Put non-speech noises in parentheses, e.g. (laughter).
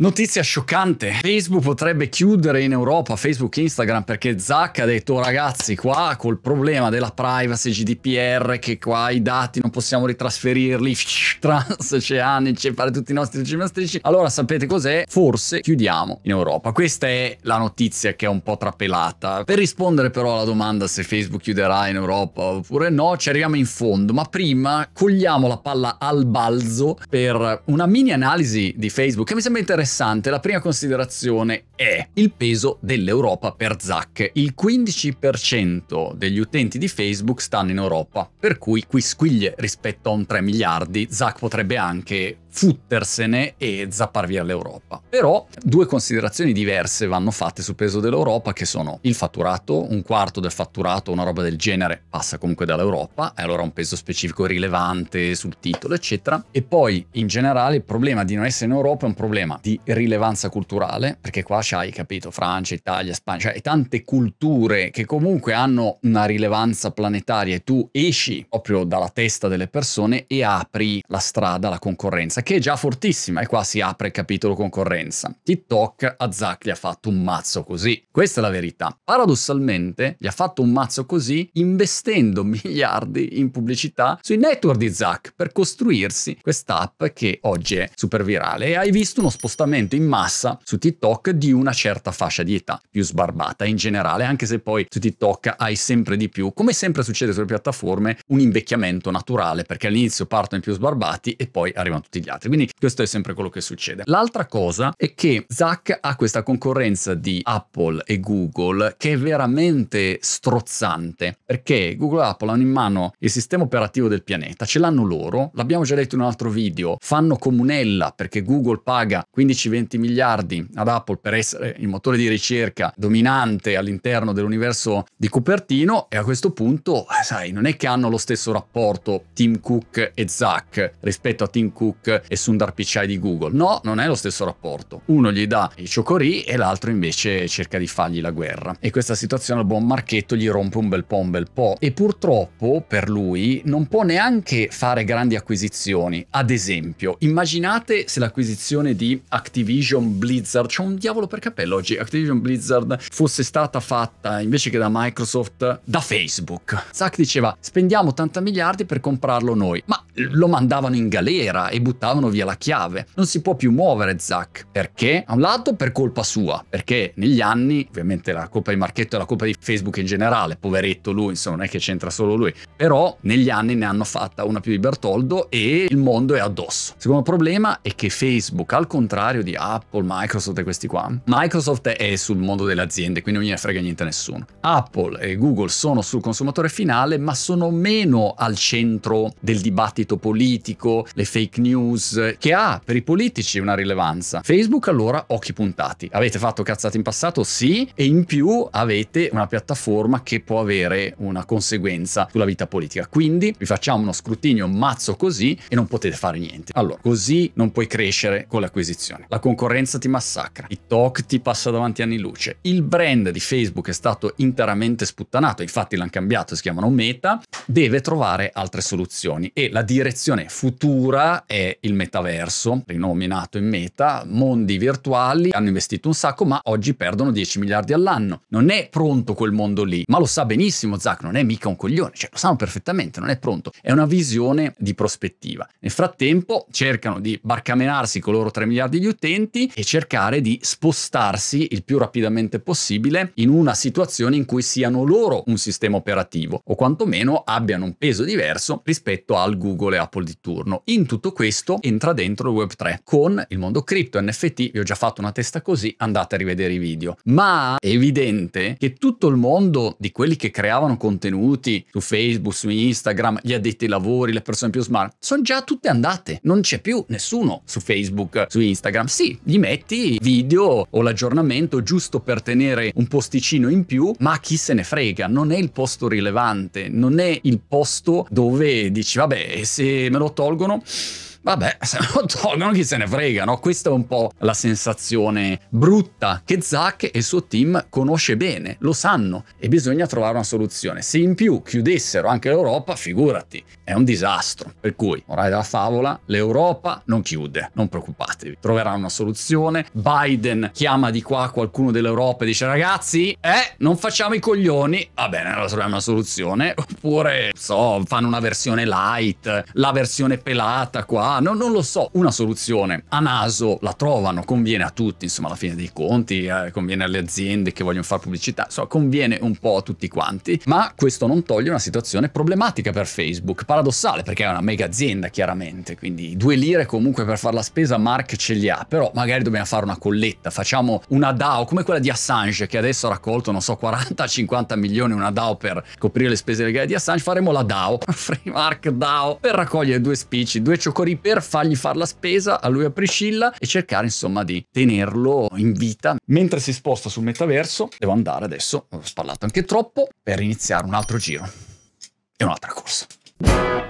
Notizia scioccante, Facebook potrebbe chiudere in Europa Facebook e Instagram perché Zack ha detto ragazzi qua col problema della privacy GDPR che qua i dati non possiamo ritrasferirli (laughs) transoceanici fare tutti i nostri gimnastici allora sapete cos'è? Forse chiudiamo in Europa. Questa è la notizia che è un po' trapelata. Per rispondere però alla domanda se Facebook chiuderà in Europa oppure no ci arriviamo in fondo ma prima cogliamo la palla al balzo per una mini analisi di Facebook che mi sembra interessante interessante. La prima considerazione è il peso dell'Europa per Zac. Il 15% degli utenti di Facebook stanno in Europa, per cui qui squiglie rispetto a un 3 miliardi. Zac potrebbe anche futtersene e zappar via l'Europa. Però due considerazioni diverse vanno fatte sul peso dell'Europa che sono il fatturato, un quarto del fatturato, una roba del genere passa comunque dall'Europa, e allora un peso specifico rilevante sul titolo, eccetera. E poi in generale il problema di non essere in Europa è un problema di rilevanza culturale, perché qua c'hai, capito, Francia, Italia, Spagna, cioè tante culture che comunque hanno una rilevanza planetaria e tu esci proprio dalla testa delle persone e apri la strada alla concorrenza concorrenza, che è già fortissima, e qua si apre il capitolo concorrenza. TikTok a Zack gli ha fatto un mazzo così. Questa è la verità. Paradossalmente, gli ha fatto un mazzo così investendo (laughs) miliardi in pubblicità sui network di Zack per costruirsi quest'app che oggi è super virale e hai visto uno spostamento in massa su TikTok di una certa fascia di età, più sbarbata in generale, anche se poi su TikTok hai sempre di più, come sempre succede sulle piattaforme, un invecchiamento naturale, perché all'inizio partono i più sbarbati e poi arrivano tutti gli altri altri. Quindi questo è sempre quello che succede. L'altra cosa è che Zack ha questa concorrenza di Apple e Google che è veramente strozzante, perché Google e Apple hanno in mano il sistema operativo del pianeta, ce l'hanno loro, l'abbiamo già detto in un altro video, fanno comunella perché Google paga 15-20 miliardi ad Apple per essere il motore di ricerca dominante all'interno dell'universo di Cupertino e a questo punto, eh, sai, non è che hanno lo stesso rapporto Tim Cook e Zack rispetto a Tim Cook Zuckerberg e Sundar Pichai di Google. No, non è lo stesso rapporto. Uno gli dà i ciocori e l'altro invece cerca di fargli la guerra. E questa situazione al buon Marchetto gli rompe un bel po' un bel po'. E purtroppo per lui non può neanche fare grandi acquisizioni. Ad esempio, immaginate se l'acquisizione di Activision Blizzard, c'è un diavolo per capello oggi, Activision Blizzard fosse stata fatta invece che da Microsoft da Facebook. Zack diceva spendiamo 80 miliardi per comprarlo noi, ma lo mandavano in galera e buttavano via la chiave. Non si può più muovere Zac. Perché? A un lato per colpa sua, perché negli anni, ovviamente la colpa di Marchetto è la colpa di Facebook in generale, poveretto lui, insomma non è che c'entra solo lui, però negli anni ne hanno fatta una più di Bertoldo e il mondo è addosso. Il secondo problema è che Facebook, al contrario di Apple, Microsoft e questi qua, Microsoft è sul mondo delle aziende, quindi non gliene frega niente a nessuno. Apple e Google sono sul consumatore finale, ma sono meno al centro del dibattito dibattito politico, le fake news, che ha per i politici una rilevanza. Facebook allora occhi puntati. Avete fatto cazzate in passato? Sì, e in più avete una piattaforma che può avere una conseguenza sulla vita politica. Quindi vi facciamo uno scrutinio mazzo così e non potete fare niente. Allora, così non puoi crescere con l'acquisizione. La concorrenza ti massacra, TikTok ti passa davanti anni luce. Il brand di Facebook è stato interamente sputtanato, infatti l'hanno cambiato, si chiamano Meta, deve trovare altre soluzioni e la direzione futura è il metaverso, rinominato in meta, mondi virtuali, hanno investito un sacco ma oggi perdono 10 miliardi all'anno. Non è pronto quel mondo lì, ma lo sa benissimo Zach, non è mica un coglione, cioè lo sanno perfettamente, non è pronto. È una visione di prospettiva. Nel frattempo cercano di barcamenarsi con loro 3 miliardi di utenti e cercare di spostarsi il più rapidamente possibile in una situazione in cui siano loro un sistema operativo o quantomeno abbiano un peso diverso rispetto al Google Google e Apple di turno. In tutto questo entra dentro il Web3 con il mondo cripto, NFT, vi ho già fatto una testa così, andate a rivedere i video. Ma è evidente che tutto il mondo di quelli che creavano contenuti su Facebook, su Instagram, gli addetti ai lavori, le persone più smart, sono già tutte andate. Non c'è più nessuno su Facebook, su Instagram. Sì, gli metti video o l'aggiornamento giusto per tenere un posticino in più, ma chi se ne frega, non è il posto rilevante, non è il posto dove dici vabbè se me lo tolgono vabbè, (laughs) se lo tolgono chi se ne frega, no? Questa è un po' la sensazione brutta che Zack e il suo team conosce bene, lo sanno e bisogna trovare una soluzione. Se in più chiudessero anche l'Europa, figurati, è un disastro. Per cui, morale della favola, l'Europa non chiude, non preoccupatevi, troverà una soluzione. Biden chiama di qua qualcuno dell'Europa e dice ragazzi, eh, non facciamo i coglioni, va bene, allora troviamo una soluzione, (laughs) oppure, so, fanno una versione light, la versione pelata qua, Ah, no, non lo so, una soluzione a naso la trovano, conviene a tutti, insomma alla fine dei conti, eh, conviene alle aziende che vogliono fare pubblicità, insomma conviene un po' a tutti quanti, ma questo non toglie una situazione problematica per Facebook, paradossale perché è una mega azienda chiaramente, quindi due lire comunque per fare la spesa Mark ce li ha, però magari dobbiamo fare una colletta, facciamo una DAO come quella di Assange che adesso ha raccolto non so 40-50 milioni una DAO per coprire le spese legali di Assange, faremo la DAO, (laughs) Free Mark DAO per raccogliere due spicci, due ciocori per fargli fare la spesa a lui e a Priscilla e cercare insomma di tenerlo in vita. Mentre si sposta sul metaverso, devo andare adesso, ho spallato anche troppo, per iniziare un altro giro e un'altra corsa.